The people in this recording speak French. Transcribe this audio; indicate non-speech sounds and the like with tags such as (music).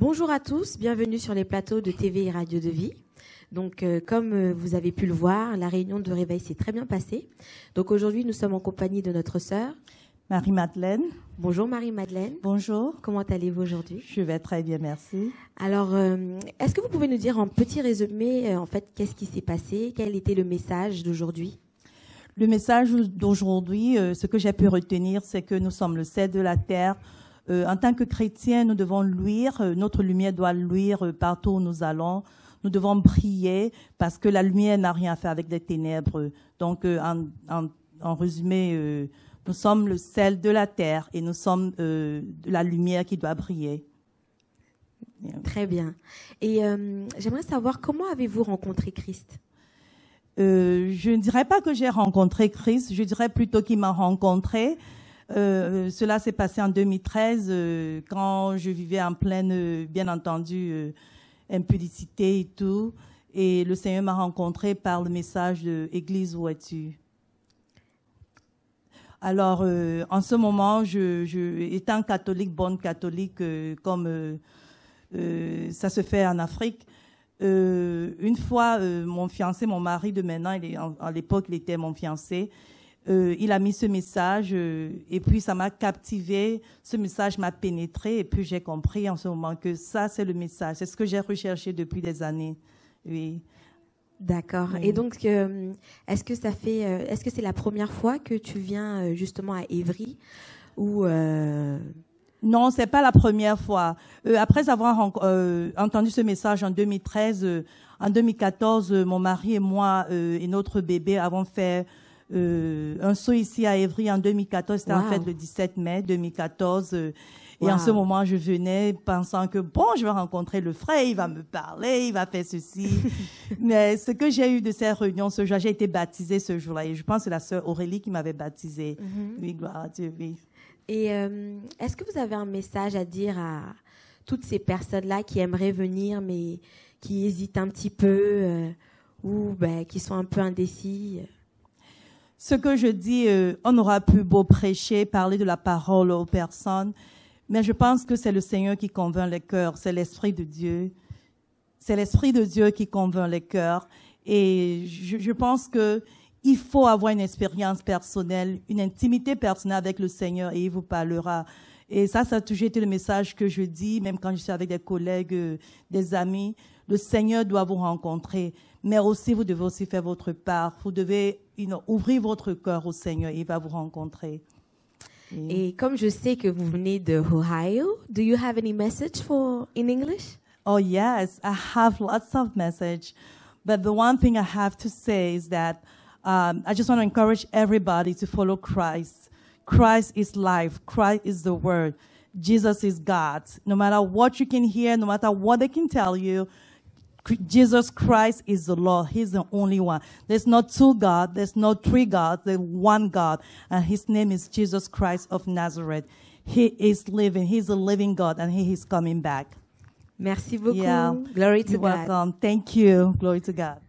Bonjour à tous, bienvenue sur les plateaux de TV et Radio de Vie. Donc, euh, comme euh, vous avez pu le voir, la réunion de réveil s'est très bien passée. Donc aujourd'hui, nous sommes en compagnie de notre sœur Marie-Madeleine. Bonjour Marie-Madeleine. Bonjour. Comment allez-vous aujourd'hui Je vais très bien, merci. Alors, euh, est-ce que vous pouvez nous dire en petit résumé, en fait, qu'est-ce qui s'est passé Quel était le message d'aujourd'hui Le message d'aujourd'hui, ce que j'ai pu retenir, c'est que nous sommes le sel de la terre, euh, en tant que chrétiens, nous devons luire, euh, notre lumière doit luire euh, partout où nous allons. Nous devons prier parce que la lumière n'a rien à faire avec les ténèbres. Donc, en, résumé, nous sommes le sel de la terre et nous sommes la lumière qui doit briller. Très bien. Et j'aimerais savoir comment avez-vous rencontré Christ Je ne dirais pas que j'ai rencontré Christ, je dirais plutôt qu'il m'a rencontré euh, cela s'est passé en 2013 euh, quand je vivais en pleine, euh, bien entendu, impudicité et tout. Et le Seigneur m'a rencontré par le message de Église où es-tu Alors, en ce moment, je, je, étant catholique, bonne catholique, comme ça se fait en Afrique, une fois mon fiancé, mon mari de maintenant, il est, en, à l'époque, il était mon fiancé, euh, il a mis ce message euh, et puis ça m'a captivé, ce message m'a pénétré et puis j'ai compris en ce moment que ça c'est le message, c'est ce que j'ai recherché depuis des années. Oui. D'accord. Et donc, euh, est-ce que ça fait, est-ce que c'est la première fois que tu viens justement à Évry ou non, c'est pas la première fois. après avoir entendu ce message en 2013, en 2014, mon mari et moi et notre bébé avons fait euh, un saut ici à Évry en 2014. C'était en fait le 17 mai 2014. Euh, et en ce moment, je venais pensant que bon, je vais rencontrer le frère, il va me parler, il va faire ceci. (laughs) Mais ce que j'ai eu de cette réunion ce jour, j'ai été baptisée ce jour-là. Et je pense que c'est la sœur Aurélie qui m'avait baptisée. Mm-hmm. Oui, gloire à Dieu, Et euh, est-ce que vous avez un message à dire à toutes ces personnes-là qui aimeraient venir, mais qui hésitent un petit peu ou ben, qui sont un peu indécis ce que je dis, euh, on aura pu beau prêcher, parler de la parole aux personnes, mais je pense que c'est le Seigneur qui convainc les cœurs, c'est l'Esprit de Dieu. C'est l'Esprit de Dieu qui convainc les cœurs. Et je, pense que il faut avoir une expérience personnelle, une intimité personnelle avec le Seigneur et il vous parlera. Et ça, ça a toujours été le message que je dis, même quand je suis avec des collègues, euh, des amis. Le Seigneur doit vous rencontrer, mais aussi vous devez aussi faire votre part. Vous devez you know, ouvrir votre cœur au Seigneur, il va vous rencontrer. Et, Et comme je sais que vous venez de Ohio, do you have any message for in English? Oh yes, I have lots of message, but the one thing I have to say is that um, I just want to encourage everybody to follow Christ. Christ is life. Christ is the word. Jesus is God. No matter what you can hear, no matter what they can tell you, Jesus Christ is the Lord. He's the only one. There's not two God. There's not three gods. There's one God. And his name is Jesus Christ of Nazareth. He is living. He's a living God and he is coming back. Merci beaucoup. Yeah. Glory to You're God. Welcome. Thank you. Glory to God.